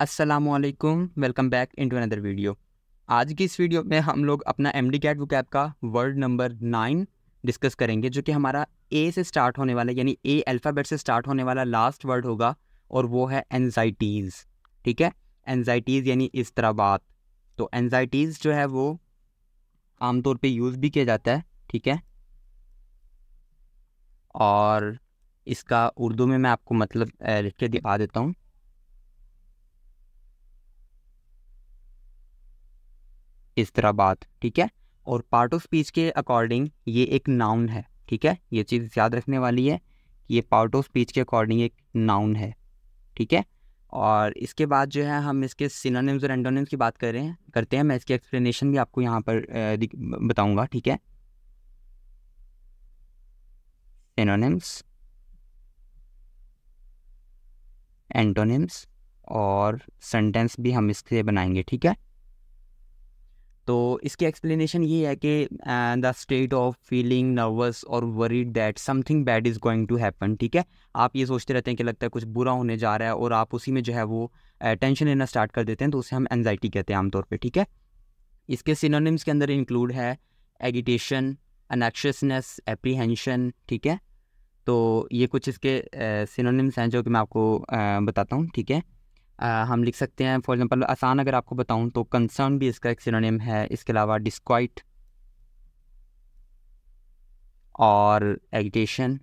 Aslam welcome back in to another video आज की इस वीडियो में हम लोग अपना एम डी कैट वुकैप का वर्ड नंबर नाइन डिस्कस करेंगे जो कि हमारा ए से स्टार्ट होने वाला यानी ए अल्फ़ाबेट से स्टार्ट होने वाला लास्ट वर्ड होगा और वो है एनजाइटीज़ ठीक है एनजाइटीज़ यानी इस तरह बात तो एनजाइटीज़ जो है वो आमतौर पे यूज़ भी किया जाता है ठीक है और इसका उर्दू में मैं आपको मतलब लिख के दिखा देता हूँ इस तरह बात ठीक है और पार्ट ऑफ स्पीच के अकॉर्डिंग ये एक नाउन है ठीक है ये चीज़ याद रखने वाली है कि ये पार्ट ऑफ स्पीच के अकॉर्डिंग एक नाउन है ठीक है और इसके बाद जो है हम इसके सिनोनिम्स और एंटोनिम्स की बात कर रहे हैं करते हैं मैं इसकी एक्सप्लेनेशन भी आपको यहाँ पर बताऊँगा ठीक है सिनोनिम्स एंटोनिम्स और सेंटेंस भी हम इससे बनाएंगे ठीक है तो इसकी एक्सप्लेनेशन ये है कि the state of feeling nervous और worried that something bad is going to happen ठीक है आप ये सोचते रहते हैं कि लगता है कुछ बुरा होने जा रहा है और आप उसी में जो है वो टेंशन uh, लेना स्टार्ट कर देते हैं तो उसे हम एनजाइटी कहते हैं आमतौर पर ठीक है इसके सिनोनिम्स के अंदर इंक्लूड है एगिटेशन अनैक्शसनेस एप्रीहेंशन ठीक है तो ये कुछ इसके सिनोनिम्स uh, हैं जो कि मैं आपको uh, बताता हूँ ठीक है हम लिख सकते हैं फॉर एग्जांपल आसान अगर आपको बताऊं तो कंसर्न भी इसका एक सिनोनिम है इसके अलावा डिस्क्वाइट और एजिटेशन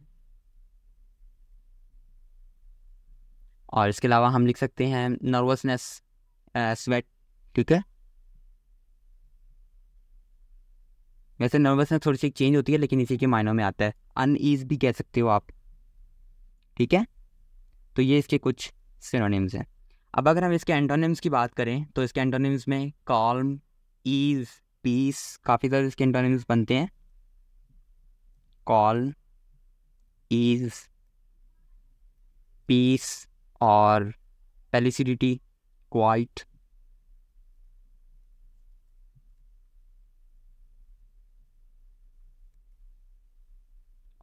और इसके अलावा हम लिख सकते हैं नर्वसनेस स्वेट ठीक है वैसे नर्वसनेस थोड़ी सी चेंज होती है लेकिन इसी के मायनों में आता है अनईज भी कह सकते हो आप ठीक है तो ये इसके कुछ सिनोनिम्स हैं अब अगर हम इसके एंटोनिम्स की बात करें तो इसके एंटोनिम्स में कॉल्म ईज पीस काफ़ी सारे इसके एंटोनिम्स बनते हैं कॉल ईज पीस और पेलिसिडिटी क्वाइट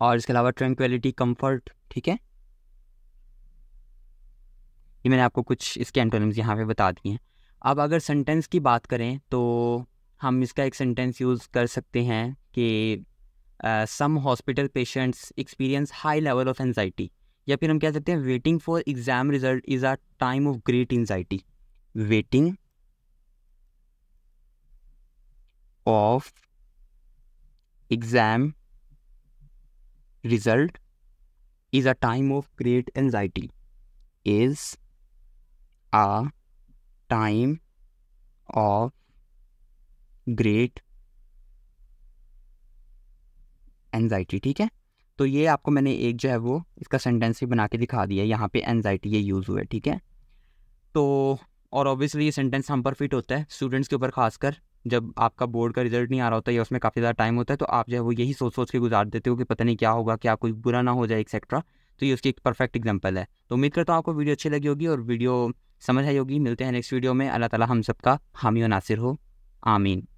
और इसके अलावा ट्रैंक्वेलिटी कंफर्ट ठीक है ये मैंने आपको कुछ इसके एंटोनिम्स यहाँ पे बता दिए हैं अब अगर सेंटेंस की बात करें तो हम इसका एक सेंटेंस यूज़ कर सकते हैं कि some hospital patients experience high level of anxiety या फिर हम कह सकते हैं waiting for exam result is a time of great anxiety waiting of exam result is a time of great anxiety is a time of great anxiety ठीक है तो ये आपको मैंने एक जो है वो इसका सेंटेंस ही बना के दिखा दिया है यहाँ पे एनजाइटी ये यूज़ हुआ है ठीक है तो और ऑब्वियसली ये सेंटेंस हम पर फिट होता है स्टूडेंट्स के ऊपर खासकर जब आपका बोर्ड का रिजल्ट नहीं आ रहा होता या उसमें काफ़ी ज़्यादा टाइम होता है तो आप जो है वो यही सोच सोच के गुजार देते हो कि पता नहीं क्या होगा क्या कुछ बुरा ना हो जाए एक्सेट्रा तो ये उसकी एक परफेक्ट एग्जाम्पल है तो उम्मीद करता हूँ आपको वीडियो अच्छी लगी होगी और वीडियो समझ आई होगी मिलते हैं नेक्स्ट वीडियो में अल्लाह ताला हम सबका हामी नासिर हो आमीन